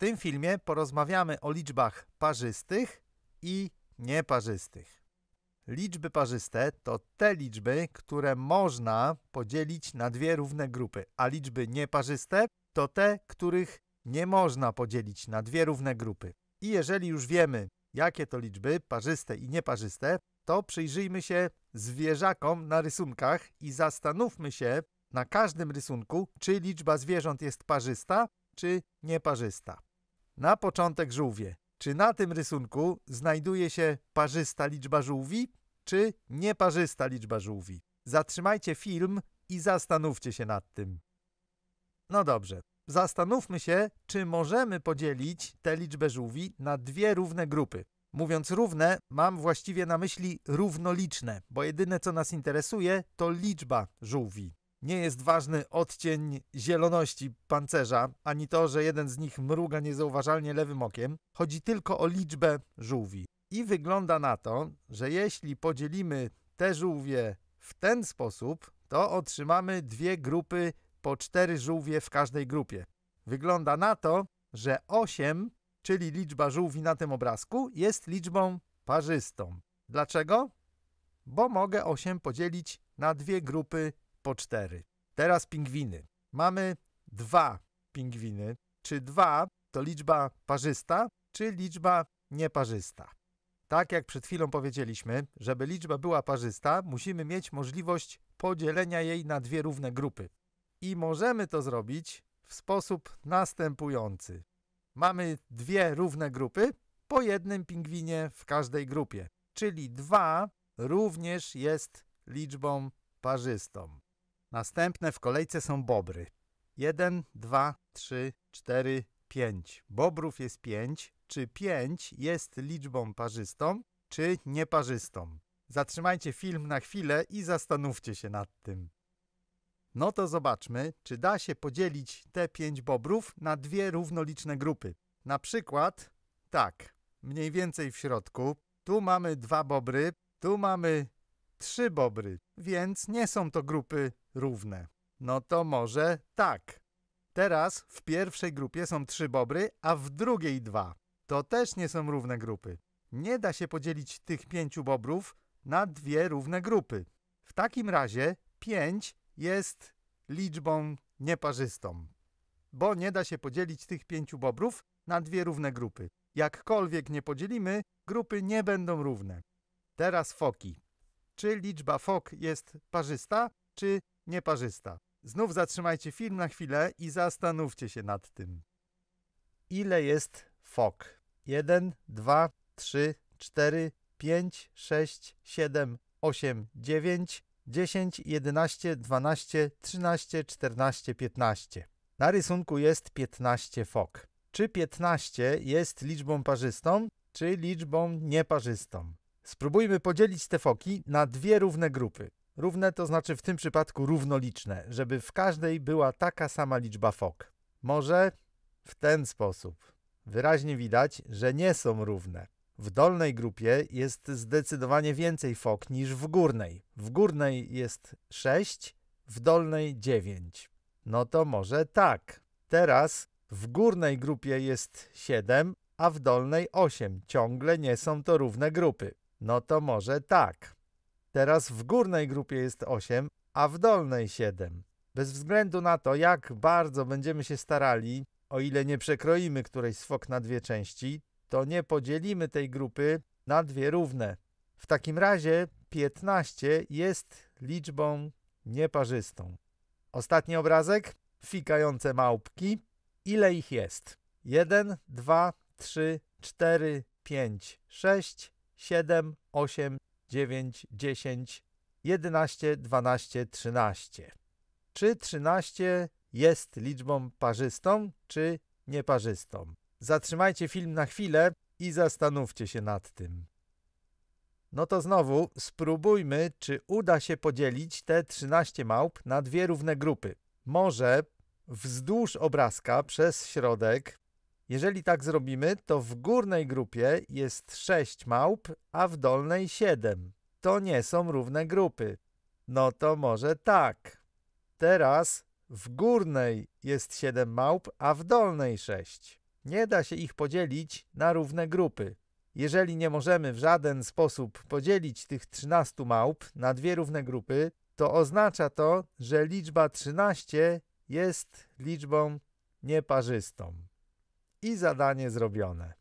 tym filmie porozmawiamy o liczbach parzystych i nieparzystych. Liczby parzyste to te liczby, które można podzielić na dwie równe grupy, a liczby nieparzyste to te, których nie można podzielić na dwie równe grupy. I jeżeli już wiemy, jakie to liczby parzyste i nieparzyste, to przyjrzyjmy się zwierzakom na rysunkach i zastanówmy się na każdym rysunku, czy liczba zwierząt jest parzysta, czy nieparzysta. Na początek żółwie. Czy na tym rysunku znajduje się parzysta liczba żółwi, czy nieparzysta liczba żółwi? Zatrzymajcie film i zastanówcie się nad tym. No dobrze, zastanówmy się, czy możemy podzielić tę liczbę żółwi na dwie równe grupy. Mówiąc równe, mam właściwie na myśli równoliczne, bo jedyne co nas interesuje to liczba żółwi. Nie jest ważny odcień zieloności pancerza, ani to, że jeden z nich mruga niezauważalnie lewym okiem. Chodzi tylko o liczbę żółwi. I wygląda na to, że jeśli podzielimy te żółwie w ten sposób, to otrzymamy dwie grupy po cztery żółwie w każdej grupie. Wygląda na to, że 8, czyli liczba żółwi na tym obrazku, jest liczbą parzystą. Dlaczego? Bo mogę 8 podzielić na dwie grupy po cztery. Teraz pingwiny. Mamy dwa pingwiny. Czy dwa to liczba parzysta, czy liczba nieparzysta? Tak jak przed chwilą powiedzieliśmy, żeby liczba była parzysta, musimy mieć możliwość podzielenia jej na dwie równe grupy. I możemy to zrobić w sposób następujący. Mamy dwie równe grupy, po jednym pingwinie w każdej grupie, czyli 2 również jest liczbą parzystą. Następne w kolejce są bobry. 1, 2, 3, 4, 5. Bobrów jest 5. Czy 5 jest liczbą parzystą, czy nieparzystą? Zatrzymajcie film na chwilę i zastanówcie się nad tym. No to zobaczmy, czy da się podzielić te 5 bobrów na dwie równoliczne grupy. Na przykład tak, mniej więcej w środku. Tu mamy dwa bobry, tu mamy trzy bobry, więc nie są to grupy równe. No to może tak. Teraz w pierwszej grupie są trzy bobry, a w drugiej dwa. To też nie są równe grupy. Nie da się podzielić tych pięciu bobrów na dwie równe grupy. W takim razie 5 jest liczbą nieparzystą, bo nie da się podzielić tych pięciu bobrów na dwie równe grupy. Jakkolwiek nie podzielimy, grupy nie będą równe. Teraz foki czy liczba fok jest parzysta, czy nieparzysta. Znów zatrzymajcie film na chwilę i zastanówcie się nad tym. Ile jest fok? 1, 2, 3, 4, 5, 6, 7, 8, 9, 10, 11, 12, 13, 14, 15. Na rysunku jest 15 fok. Czy 15 jest liczbą parzystą, czy liczbą nieparzystą? Spróbujmy podzielić te foki na dwie równe grupy. Równe to znaczy w tym przypadku równoliczne, żeby w każdej była taka sama liczba fok. Może w ten sposób. Wyraźnie widać, że nie są równe. W dolnej grupie jest zdecydowanie więcej fok niż w górnej. W górnej jest 6, w dolnej 9. No to może tak. Teraz w górnej grupie jest 7, a w dolnej 8. Ciągle nie są to równe grupy. No to może tak. Teraz w górnej grupie jest 8, a w dolnej 7. Bez względu na to, jak bardzo będziemy się starali, o ile nie przekroimy którejś z fok na dwie części, to nie podzielimy tej grupy na dwie równe. W takim razie 15 jest liczbą nieparzystą. Ostatni obrazek. Fikające małpki. Ile ich jest? 1, 2, 3, 4, 5, 6, 7, 8, 9, 10, 11, 12, 13. Czy 13 jest liczbą parzystą, czy nieparzystą? Zatrzymajcie film na chwilę i zastanówcie się nad tym. No to znowu spróbujmy, czy uda się podzielić te 13 małp na dwie równe grupy. Może wzdłuż obrazka przez środek jeżeli tak zrobimy, to w górnej grupie jest 6 małp, a w dolnej 7. To nie są równe grupy. No to może tak. Teraz w górnej jest 7 małp, a w dolnej 6. Nie da się ich podzielić na równe grupy. Jeżeli nie możemy w żaden sposób podzielić tych 13 małp na dwie równe grupy, to oznacza to, że liczba 13 jest liczbą nieparzystą i zadanie zrobione.